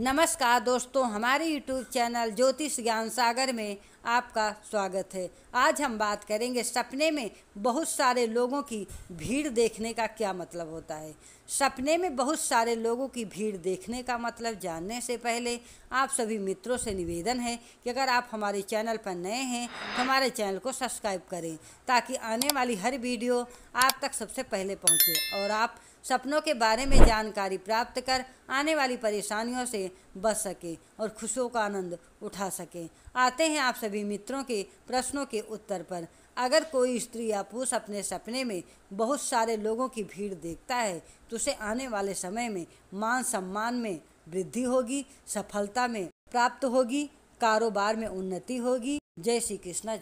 नमस्कार दोस्तों हमारे यूट्यूब चैनल ज्योतिष ज्ञान सागर में आपका स्वागत है आज हम बात करेंगे सपने में बहुत सारे लोगों की भीड़ देखने का क्या मतलब होता है सपने में बहुत सारे लोगों की भीड़ देखने का मतलब जानने से पहले आप सभी मित्रों से निवेदन है कि अगर आप हमारे चैनल पर नए हैं तो हमारे चैनल को सब्सक्राइब करें ताकि आने वाली हर वीडियो आप तक सबसे पहले पहुँचे और आप सपनों के बारे में जानकारी प्राप्त कर आने वाली परेशानियों से बच सकें और खुशियों का आनंद उठा सकें आते हैं आप सभी मित्रों के प्रश्नों के उत्तर पर अगर कोई स्त्री या पुरुष अपने सपने में बहुत सारे लोगों की भीड़ देखता है तो उसे आने वाले समय में मान सम्मान में वृद्धि होगी सफलता में प्राप्त होगी कारोबार में उन्नति होगी जय श्री कृष्णा